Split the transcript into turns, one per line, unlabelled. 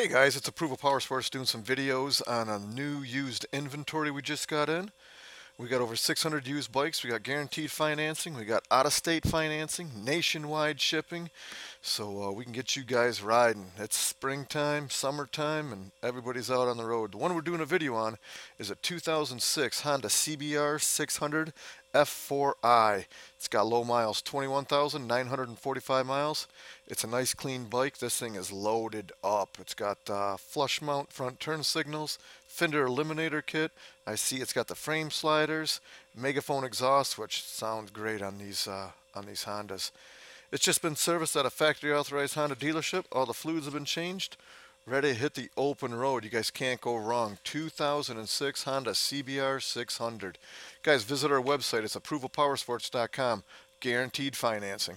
Hey guys, it's Approval Power Sports doing some videos on a new used inventory we just got in. We got over 600 used bikes. We got guaranteed financing. We got out of state financing, nationwide shipping. So uh, we can get you guys riding. It's springtime, summertime, and everybody's out on the road. The one we're doing a video on is a 2006 Honda CBR 600 F4i. It's got low miles, 21,945 miles. It's a nice clean bike. This thing is loaded up. It's got uh, flush mount front turn signals, fender eliminator kit. I see it's got the frame sliders, megaphone exhaust, which sounds great on these uh, on these Hondas. It's just been serviced at a factory authorized Honda dealership. All the fluids have been changed. Ready to hit the open road. You guys can't go wrong. 2006 Honda CBR 600. Guys, visit our website. It's approvalpowersports.com. Guaranteed financing.